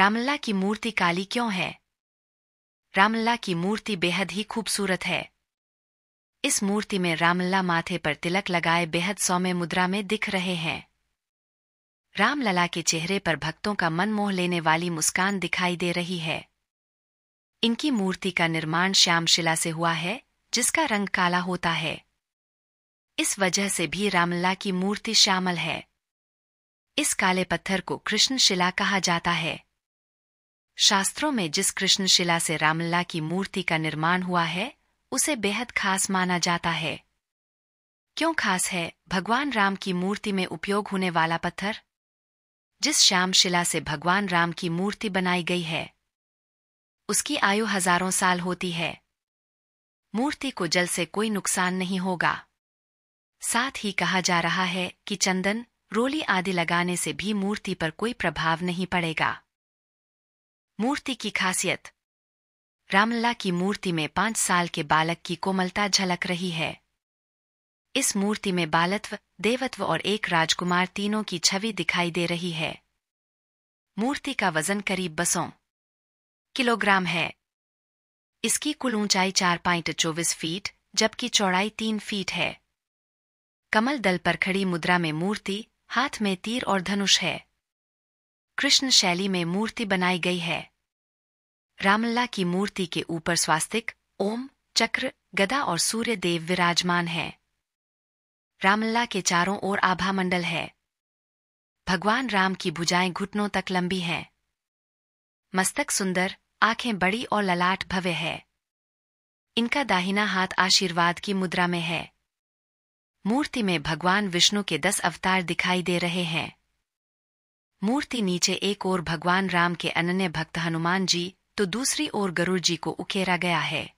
Ramallah की मूर्ति काली क्यों है रामल्ला की मूर्ति बेहद ही खूबसूरत है इस मूर्ति में रामल्ला माथे पर तिलक लगाए बेहद सौम्य मुद्रा में दिख रहे हैं रामलला के चेहरे पर भक्तों का मन मोह लेने वाली मुस्कान दिखाई दे रही है इनकी मूर्ति का निर्माण श्यामशिला से हुआ है जिसका रंग काला होता है इस वजह से भी रामलला की मूर्ति श्यामल है इस काले पत्थर को कृष्णशिला कहा जाता है शास्त्रों में जिस कृष्णशिला से रामल्ला की मूर्ति का निर्माण हुआ है उसे बेहद खास माना जाता है क्यों खास है भगवान राम की मूर्ति में उपयोग होने वाला पत्थर जिस श्याम शिला से भगवान राम की मूर्ति बनाई गई है उसकी आयु हजारों साल होती है मूर्ति को जल से कोई नुकसान नहीं होगा साथ ही कहा जा रहा है कि चंदन रोली आदि लगाने से भी मूर्ति पर कोई प्रभाव नहीं पड़ेगा मूर्ति की खासियत रामल्ला की मूर्ति में पांच साल के बालक की कोमलता झलक रही है इस मूर्ति में बालत्व देवत्व और एक राजकुमार तीनों की छवि दिखाई दे रही है मूर्ति का वजन करीब बसों किलोग्राम है इसकी कुल ऊंचाई चार पॉइंट चौबीस फीट जबकि चौड़ाई तीन फीट है कमल दल पर खड़ी मुद्रा में मूर्ति हाथ में तीर और धनुष है कृष्ण शैली में मूर्ति बनाई गई है रामल्ला की मूर्ति के ऊपर स्वास्तिक ओम चक्र गदा और सूर्य देव विराजमान है रामल्ला के चारों ओर आभा मंडल है भगवान राम की भुजाएं घुटनों तक लंबी हैं मस्तक सुंदर आंखें बड़ी और ललाट भव्य है इनका दाहिना हाथ आशीर्वाद की मुद्रा में है मूर्ति में भगवान विष्णु के दस अवतार दिखाई दे रहे हैं मूर्ति नीचे एक ओर भगवान राम के अनन्य भक्त हनुमान जी तो दूसरी ओर गरुड़ जी को उकेरा गया है